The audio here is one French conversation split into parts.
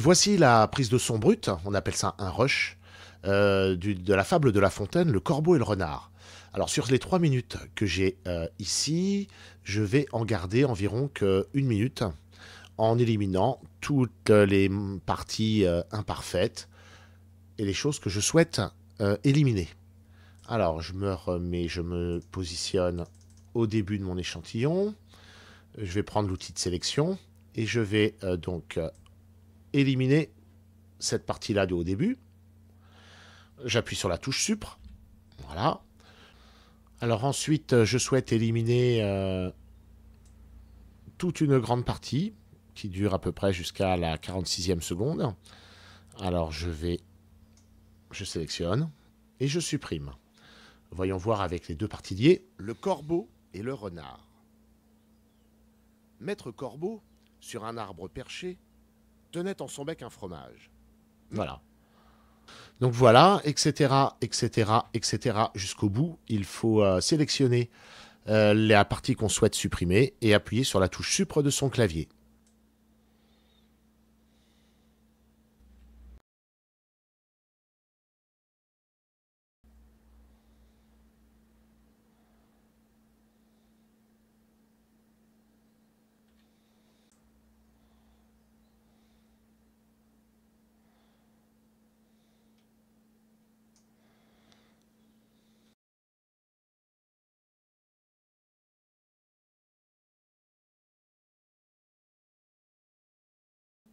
Voici la prise de son brut, on appelle ça un rush, euh, de la fable de La Fontaine, Le Corbeau et le Renard. Alors sur les trois minutes que j'ai euh, ici, je vais en garder environ qu'une minute en éliminant toutes les parties euh, imparfaites et les choses que je souhaite éliminer. Alors je me remets, je me positionne au début de mon échantillon. Je vais prendre l'outil de sélection et je vais donc éliminer cette partie-là de haut début. J'appuie sur la touche supre. Voilà. Alors ensuite, euh, je souhaite éliminer euh, toute une grande partie qui dure à peu près jusqu'à la 46e seconde. Alors je vais, je sélectionne et je supprime. Voyons voir avec les deux parties Le corbeau et le renard. Maître Corbeau, sur un arbre perché, tenait en son bec un fromage. Voilà. Donc voilà, etc., etc., etc., jusqu'au bout. Il faut euh, sélectionner euh, la partie qu'on souhaite supprimer et appuyer sur la touche supre de son clavier.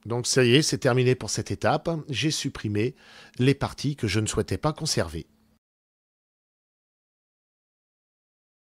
Donc ça y est, c'est terminé pour cette étape. J'ai supprimé les parties que je ne souhaitais pas conserver.